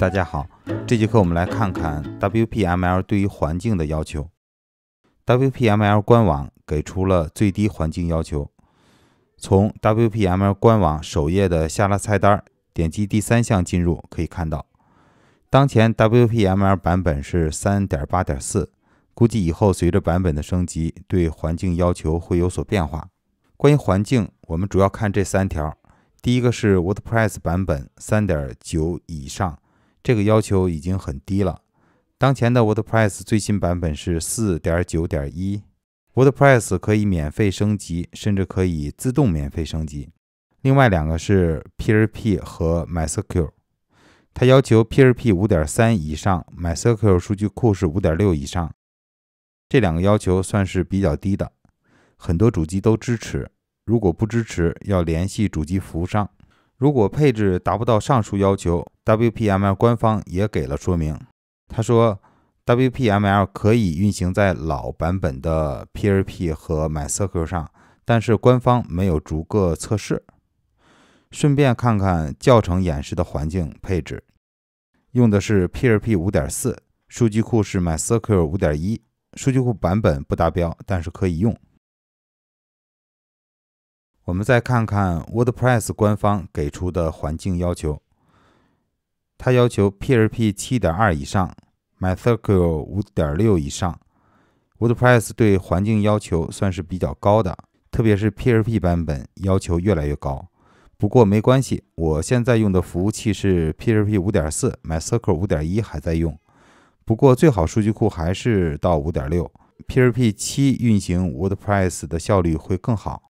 大家好，这节课我们来看看 WPML 对于环境的要求。WPML 官网给出了最低环境要求，从 WPML 官网首页的下拉菜单点击第三项进入，可以看到，当前 WPML 版本是3.8.4，估计以后随着版本的升级，对环境要求会有所变化。关于环境，我们主要看这三条：第一个是 WordPress 版本3.9以上。这个要求已经很低了。当前的 WordPress 最新版本是四点九点一，WordPress 可以免费升级，甚至可以自动免费升级。另外两个是 PHP 和 MySQL，它要求 PHP 五点三以上，MySQL 数据库是五点六以上。这两个要求算是比较低的，很多主机都支持。如果不支持，要联系主机服务商。如果配置达不到上述要求，WPL m 官方也给了说明。他说，WPL m 可以运行在老版本的 p r p 和 MySQL 上，但是官方没有逐个测试。顺便看看教程演示的环境配置，用的是 p r p 五点四，数据库是 MySQL 五点一，数据库版本不达标，但是可以用。我们再看看 WordPress 官方给出的环境要求，它要求 PHP 7.2以上，MySQL 5.6以上。WordPress 对环境要求算是比较高的，特别是 PHP 版本要求越来越高。不过没关系，我现在用的服务器是 PHP 5.4，MySQL 5.1还在用。不过最好数据库还是到 5.6，PHP 7运行 WordPress 的效率会更好。